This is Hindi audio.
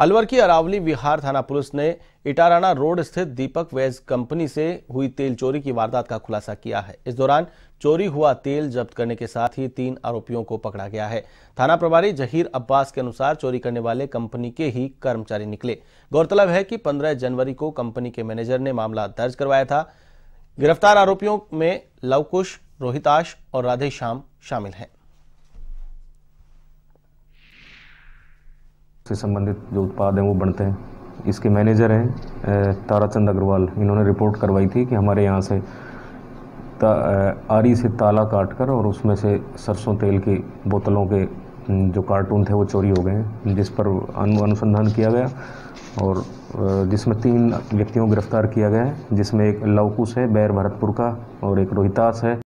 अलवर की अरावली विहार थाना पुलिस ने इटाराना रोड स्थित दीपक वेज कंपनी से हुई तेल चोरी की वारदात का खुलासा किया है इस दौरान चोरी हुआ तेल जब्त करने के साथ ही तीन आरोपियों को पकड़ा गया है थाना प्रभारी जहीर अब्बास के अनुसार चोरी करने वाले कंपनी के ही कर्मचारी निकले गौरतलब है कि 15 जनवरी को कंपनी के मैनेजर ने मामला दर्ज करवाया था गिरफ्तार आरोपियों में लवकुश रोहिताश और राधे श्याम शामिल हैं से संबंधित जो उत्पाद हैं वो बनते हैं इसके मैनेजर हैं ताराचंद अग्रवाल इन्होंने रिपोर्ट करवाई थी कि हमारे यहाँ से ता, आरी से ताला काट कर और उसमें से सरसों तेल की बोतलों के जो कार्टून थे वो चोरी हो गए हैं जिस पर अनुसंधान किया गया और जिसमें तीन व्यक्तियों को गिरफ्तार किया गया है जिसमें एक लवकुश है बैर भरतपुर का और एक रोहितास है